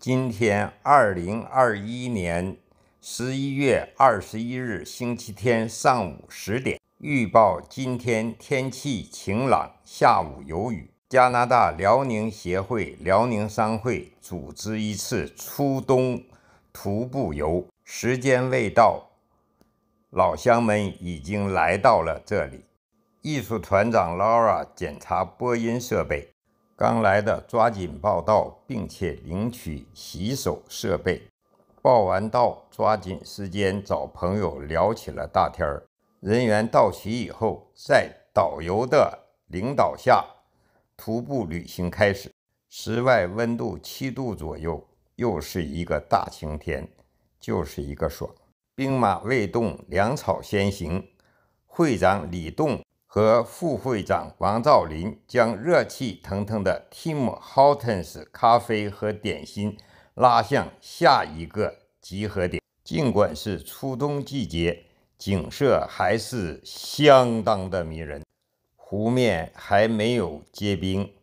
今天二零二一年十一月二十一日星期天上午十点，预报今天天气晴朗，下午有雨。加拿大辽宁协会辽宁商会组织一次初冬徒步游，时间未到，老乡们已经来到了这里。艺术团长 Laura 检查播音设备。刚来的抓紧报到，并且领取洗手设备。报完到，抓紧时间找朋友聊起了大天儿。人员到齐以后，在导游的领导下，徒步旅行开始。室外温度七度左右，又是一个大晴天，就是一个爽。兵马未动，粮草先行。会长李栋。和副会长王兆林将热气腾腾的 Tim Hortons 咖啡和点心拉向下一个集合点。尽管是初冬季节，景色还是相当的迷人。湖面还没有结冰，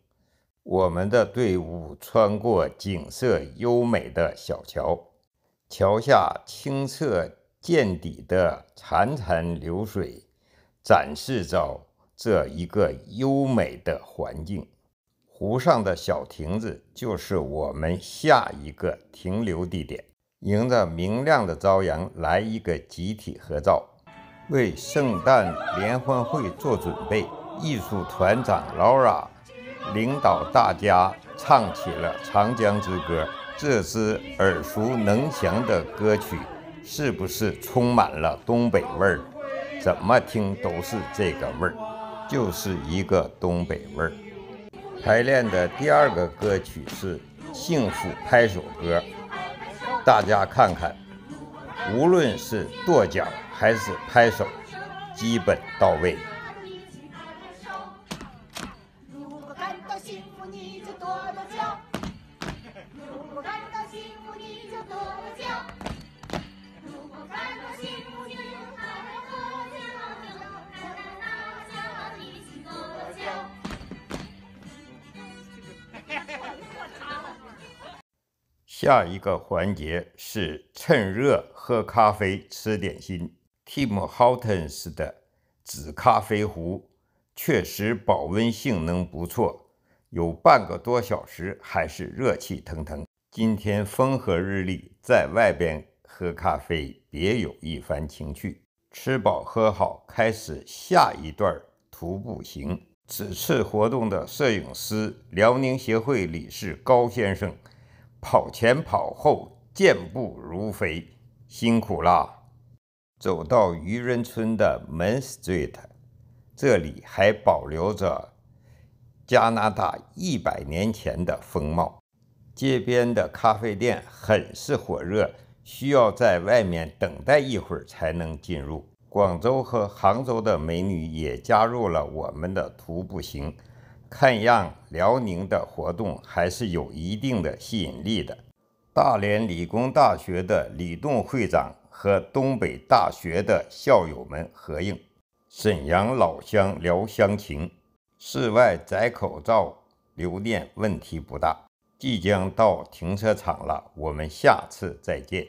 我们的队伍穿过景色优美的小桥，桥下清澈见底的潺潺流水。展示着这一个优美的环境，湖上的小亭子就是我们下一个停留地点。迎着明亮的朝阳，来一个集体合照，为圣诞联欢会做准备。艺术团长劳拉领导大家唱起了《长江之歌》，这支耳熟能详的歌曲，是不是充满了东北味儿？怎么听都是这个味儿，就是一个东北味儿。排练的第二个歌曲是《幸福拍手歌》，大家看看，无论是跺脚还是拍手，基本到位。下一个环节是趁热喝咖啡、吃点心。Tim Hortons 的紫咖啡壶确实保温性能不错，有半个多小时还是热气腾腾。今天风和日丽，在外边喝咖啡别有一番情趣。吃饱喝好，开始下一段徒步行。此次活动的摄影师、辽宁协会理事高先生。跑前跑后，健步如飞，辛苦啦！走到渔人村的 Main Street，这里还保留着加拿大一百年前的风貌。街边的咖啡店很是火热，需要在外面等待一会儿才能进入。广州和杭州的美女也加入了我们的徒步行。看样，辽宁的活动还是有一定的吸引力的。大连理工大学的李栋会长和东北大学的校友们合影。沈阳老乡聊乡情，室外摘口罩留念问题不大。即将到停车场了，我们下次再见。